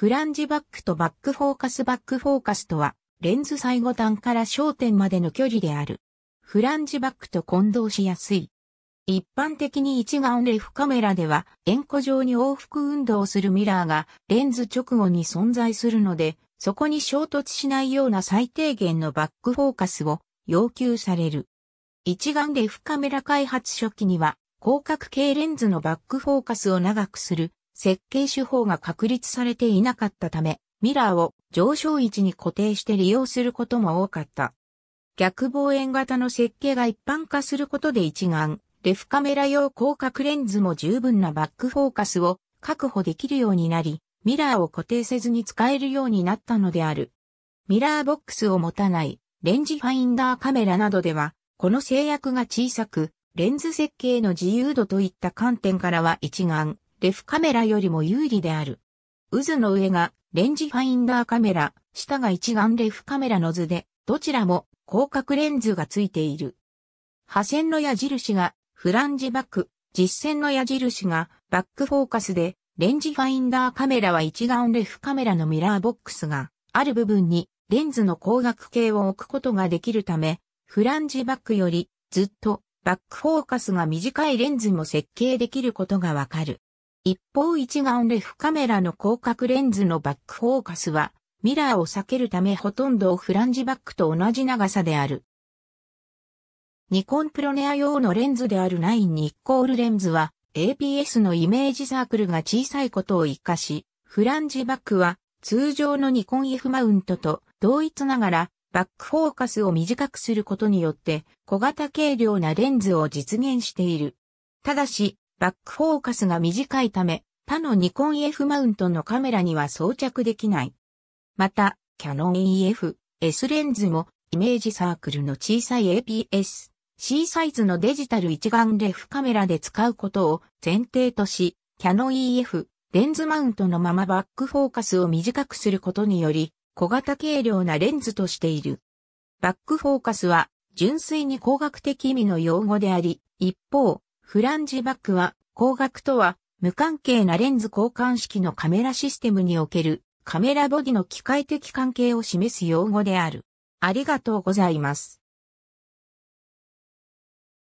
フランジバックとバックフォーカスバックフォーカスとは、レンズ最後端から焦点までの距離である。フランジバックと混同しやすい。一般的に一眼レフカメラでは、円弧状に往復運動するミラーがレンズ直後に存在するので、そこに衝突しないような最低限のバックフォーカスを要求される。一眼レフカメラ開発初期には、広角系レンズのバックフォーカスを長くする設計手法が確立されていなかったため、ミラーを上昇位置に固定して利用することも多かった。逆望遠型の設計が一般化することで一眼、レフカメラ用広角レンズも十分なバックフォーカスを確保できるようになり、ミラーを固定せずに使えるようになったのである。ミラーボックスを持たないレンジファインダーカメラなどでは、この制約が小さく、レンズ設計の自由度といった観点からは一眼、レフカメラよりも有利である。渦の上がレンジファインダーカメラ、下が一眼レフカメラの図で、どちらも広角レンズがついている。破線の矢印がフランジバック、実線の矢印がバックフォーカスで、レンジファインダーカメラは一眼レフカメラのミラーボックスがある部分にレンズの光学系を置くことができるため、フランジバックよりずっとバックフォーカスが短いレンズも設計できることがわかる。一方一眼レフカメラの広角レンズのバックフォーカスは、ミラーを避けるためほとんどフランジバックと同じ長さである。ニコンプロネア用のレンズである9ニッコールレンズは APS のイメージサークルが小さいことを活かし、フランジバックは通常のニコン F マウントと同一ながらバックフォーカスを短くすることによって小型軽量なレンズを実現している。ただし、バックフォーカスが短いため、他のニコン F マウントのカメラには装着できない。また、キャノン EF、S レンズも、イメージサークルの小さい APS、C サイズのデジタル一眼レフカメラで使うことを前提とし、キャノン EF、レンズマウントのままバックフォーカスを短くすることにより、小型軽量なレンズとしている。バックフォーカスは、純粋に工学的意味の用語であり、一方、フランジバックは光学とは、無関係なレンズ交換式のカメラシステムにおけるカメラボディの機械的関係を示す用語である。ありがとうございます。